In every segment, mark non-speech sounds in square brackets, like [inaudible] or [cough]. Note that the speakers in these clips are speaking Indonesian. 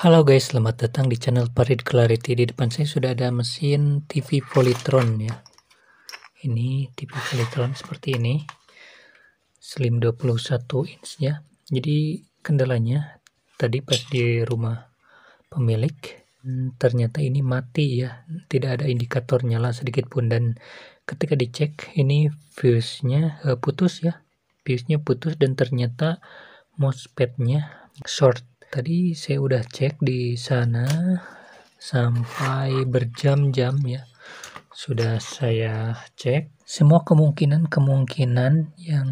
Halo guys, selamat datang di channel Parid Clarity. Di depan saya sudah ada mesin TV Polytron ya. Ini TV Polytron seperti ini. Slim 21 inch ya. Jadi kendalanya tadi pas di rumah pemilik hmm, ternyata ini mati ya. Tidak ada indikator nyala sedikit pun dan ketika dicek ini fuse-nya eh, putus ya. Fuse-nya putus dan ternyata MOSFET-nya short tadi saya udah cek di sana sampai berjam-jam ya sudah saya cek semua kemungkinan-kemungkinan yang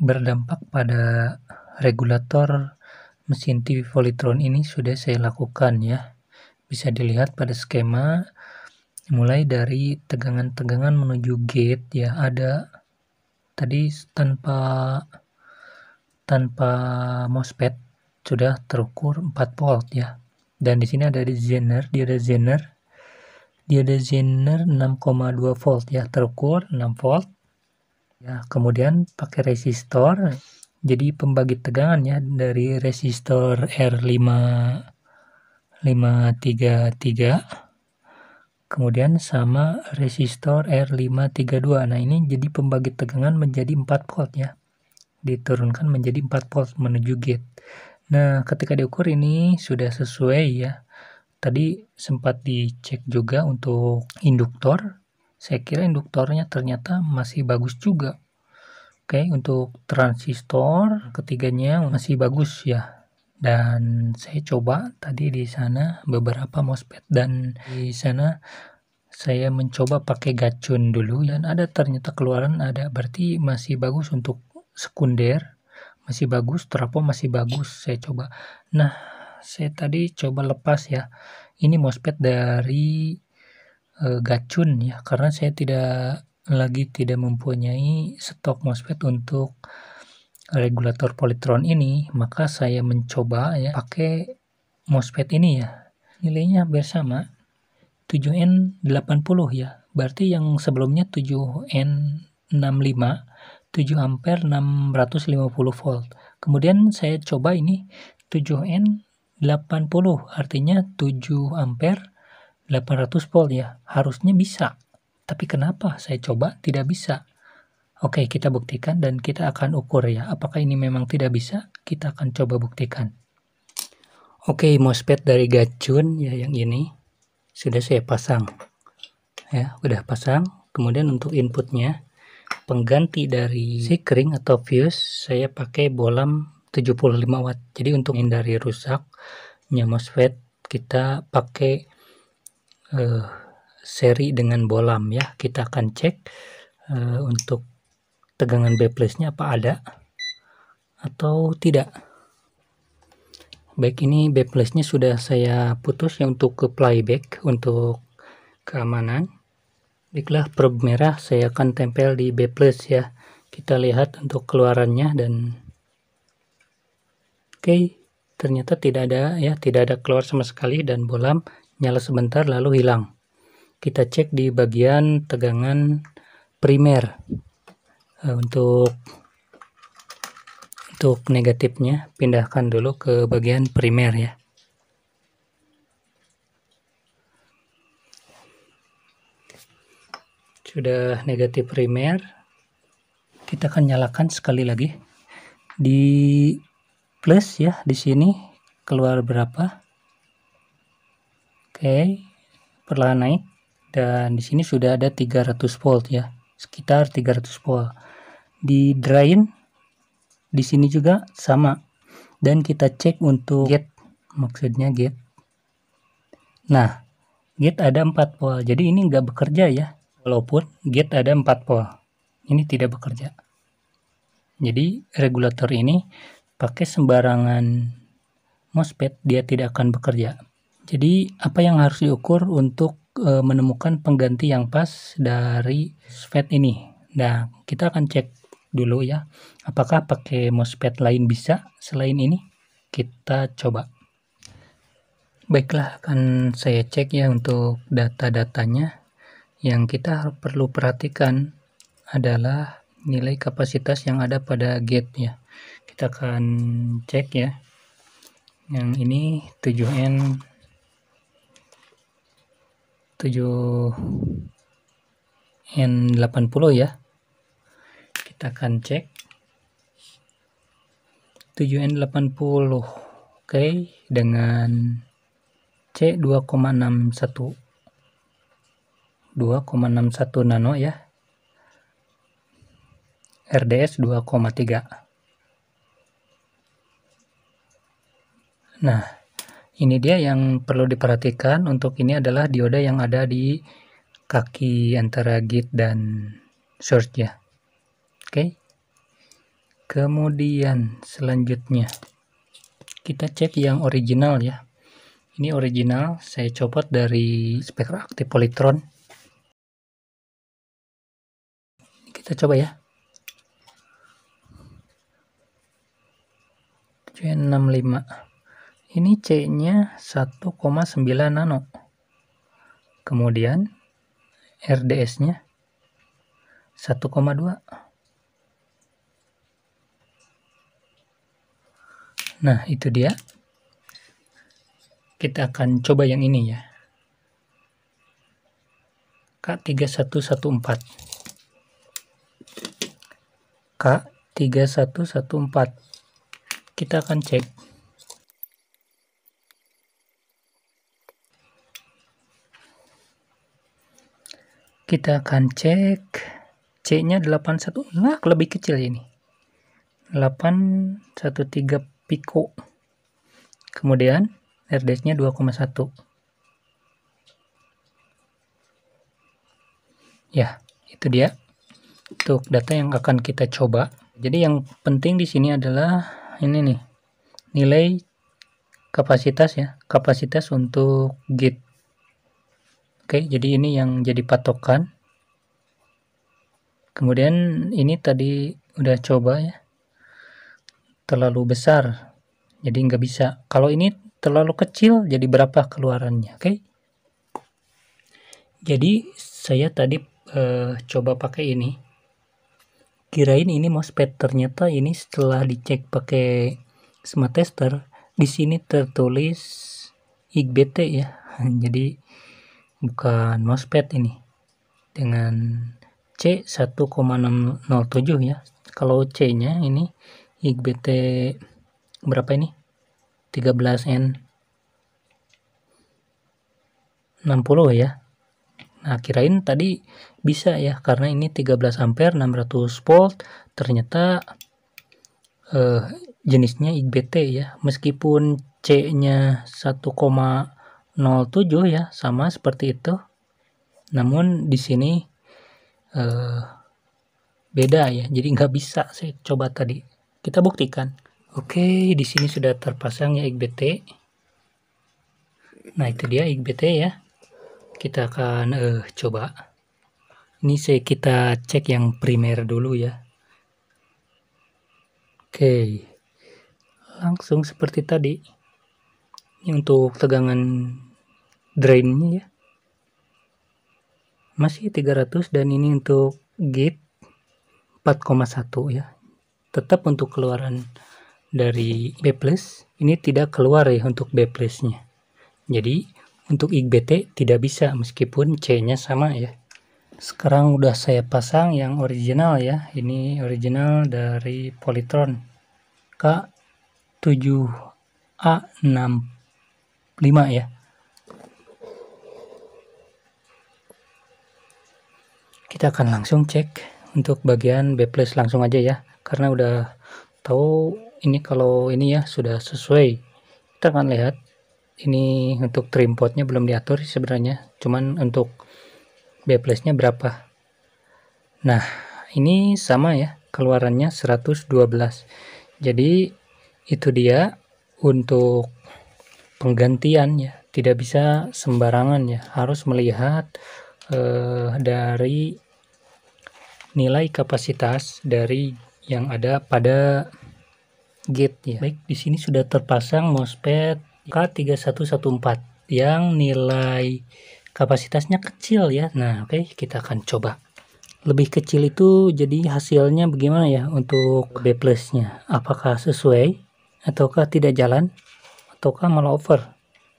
berdampak pada regulator mesin TV Volitron ini sudah saya lakukan ya bisa dilihat pada skema mulai dari tegangan-tegangan menuju gate ya ada tadi tanpa tanpa MOSFET sudah terukur 4 volt ya. Dan di sini ada zener, dia ada zener. Dia ada zener 6,2 volt ya, terukur 6 volt. Ya, kemudian pakai resistor. Jadi pembagi tegangan ya dari resistor r 5 533 kemudian sama resistor R532. Nah, ini jadi pembagi tegangan menjadi 4 volt ya. Diturunkan menjadi 4 volt menuju gate. Nah, ketika diukur ini sudah sesuai ya. Tadi sempat dicek juga untuk induktor. Saya kira induktornya ternyata masih bagus juga. Oke, untuk transistor ketiganya masih bagus ya. Dan saya coba tadi di sana beberapa MOSFET dan di sana saya mencoba pakai gacun dulu dan ada ternyata keluaran ada berarti masih bagus untuk sekunder masih bagus trapo masih bagus saya coba nah saya tadi coba lepas ya ini mosfet dari e, gacun ya karena saya tidak lagi tidak mempunyai stok mosfet untuk regulator Politron ini maka saya mencoba ya pakai mosfet ini ya nilainya hampir sama 7N80 ya berarti yang sebelumnya 7N65 7 ampere 650 volt kemudian saya coba ini 7N 80 artinya 7 ampere 800 volt ya harusnya bisa tapi kenapa saya coba tidak bisa Oke kita buktikan dan kita akan ukur ya apakah ini memang tidak bisa kita akan coba buktikan Oke MOSFET dari Gacun ya yang ini sudah saya pasang ya udah pasang kemudian untuk inputnya pengganti dari sikring atau fuse saya pakai bolam 75 watt jadi untuk menghindari rusak mosfet kita pakai uh, seri dengan bolam ya kita akan cek uh, untuk tegangan B nya apa ada atau tidak baik ini B nya sudah saya putus ya untuk ke playback untuk keamanan Baiklah, probe merah saya akan tempel di B+, plus ya. Kita lihat untuk keluarannya dan... Oke, ternyata tidak ada ya, tidak ada keluar sama sekali dan bolam nyala sebentar lalu hilang. Kita cek di bagian tegangan primer. Eh, untuk untuk negatifnya, pindahkan dulu ke bagian primer ya. sudah negatif primer kita akan nyalakan sekali lagi di plus ya di sini keluar berapa oke perlahan naik dan di sini sudah ada 300 volt ya sekitar 300 volt di drain di sini juga sama dan kita cek untuk gate maksudnya gate nah gate ada 4 volt jadi ini nggak bekerja ya walaupun gate ada 4 pol. Ini tidak bekerja. Jadi regulator ini pakai sembarangan MOSFET dia tidak akan bekerja. Jadi apa yang harus diukur untuk e, menemukan pengganti yang pas dari MOSFET ini? Nah, kita akan cek dulu ya apakah pakai MOSFET lain bisa selain ini? Kita coba. Baiklah, akan saya cek ya untuk data-datanya. Yang kita perlu perhatikan adalah nilai kapasitas yang ada pada gate ya. Kita akan cek ya. Yang ini 7N 7 N80 ya. Kita akan cek 7N80. Oke, dengan C2,61 2,61 nano ya RDS 2,3 nah ini dia yang perlu diperhatikan untuk ini adalah dioda yang ada di kaki antara gate dan source ya oke okay. kemudian selanjutnya kita cek yang original ya ini original saya copot dari speaker aktif politron Kita coba ya. C65. Ini C-nya 1,9 nano. Kemudian RDS-nya 1,2. Nah, itu dia. Kita akan coba yang ini ya. K3114. 3114 kita akan cek kita akan cek C nya 81 nah lebih kecil ini 813 pico kemudian RDS nya 2,1 ya itu dia untuk data yang akan kita coba. Jadi yang penting di sini adalah ini nih, nilai kapasitas ya, kapasitas untuk git. Oke, jadi ini yang jadi patokan. Kemudian ini tadi udah coba ya, terlalu besar, jadi nggak bisa. Kalau ini terlalu kecil, jadi berapa keluarannya, oke? Jadi saya tadi eh, coba pakai ini kirain ini mousepad ternyata ini setelah dicek pakai smart tester di sini tertulis IGBT ya [laughs] jadi bukan mousepad ini dengan C 1,607 ya kalau C nya ini IGBT berapa ini 13N 60 ya Nah, kirain tadi bisa ya karena ini 13 ampere 600 volt ternyata eh, jenisnya IGBT ya. Meskipun C-nya 1,07 ya, sama seperti itu. Namun di sini eh, beda ya. Jadi nggak bisa saya coba tadi. Kita buktikan. Oke, di sini sudah terpasang ya IGBT. Nah, itu dia IGBT ya kita akan uh, coba ini saya kita cek yang primer dulu ya oke langsung seperti tadi ini untuk tegangan drainnya ya masih 300 dan ini untuk gate 4,1 ya tetap untuk keluaran dari B+, plus ini tidak keluar ya untuk b plusnya. Jadi untuk IGBT tidak bisa meskipun C-nya sama ya. Sekarang udah saya pasang yang original ya. Ini original dari Polytron K7A65 ya. Kita akan langsung cek untuk bagian B+ plus langsung aja ya karena udah tahu ini kalau ini ya sudah sesuai. Kita akan lihat ini untuk trim potnya belum diatur sebenarnya cuman untuk b plusnya berapa nah ini sama ya keluarannya 112 jadi itu dia untuk penggantian ya tidak bisa sembarangan ya harus melihat eh, dari nilai kapasitas dari yang ada pada gate ya baik di sini sudah terpasang MOSFET K3114 yang nilai kapasitasnya kecil ya. Nah, oke, okay, kita akan coba. Lebih kecil itu jadi hasilnya bagaimana ya untuk B plusnya? Apakah sesuai ataukah tidak jalan ataukah malah over?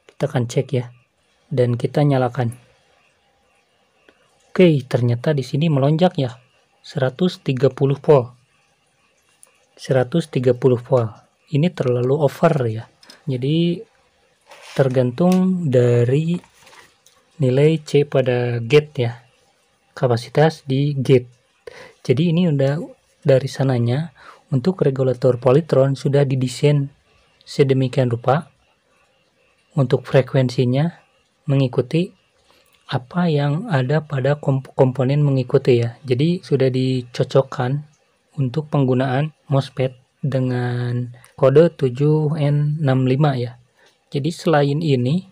Kita akan cek ya. Dan kita nyalakan. Oke, okay, ternyata di sini melonjak ya. 130 volt. 130 volt. Ini terlalu over ya. Jadi tergantung dari nilai C pada gate ya kapasitas di gate jadi ini udah dari sananya untuk regulator politron sudah didesain sedemikian rupa untuk frekuensinya mengikuti apa yang ada pada komponen mengikuti ya jadi sudah dicocokkan untuk penggunaan MOSFET dengan kode 7N65 ya jadi selain ini,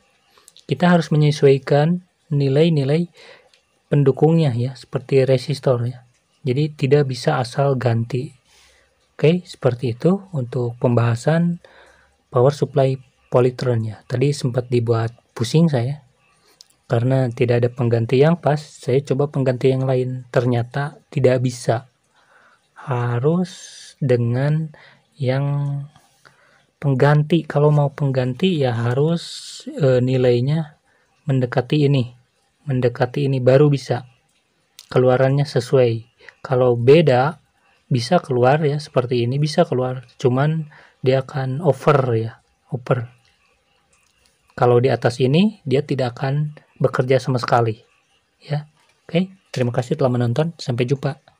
kita harus menyesuaikan nilai-nilai pendukungnya ya, seperti resistor ya. Jadi tidak bisa asal ganti. Oke, seperti itu untuk pembahasan power supply polytron ya. Tadi sempat dibuat pusing saya karena tidak ada pengganti yang pas. Saya coba pengganti yang lain, ternyata tidak bisa. Harus dengan yang pengganti kalau mau pengganti ya harus e, nilainya mendekati ini mendekati ini baru bisa keluarannya sesuai kalau beda bisa keluar ya seperti ini bisa keluar cuman dia akan over ya over kalau di atas ini dia tidak akan bekerja sama sekali ya oke terima kasih telah menonton sampai jumpa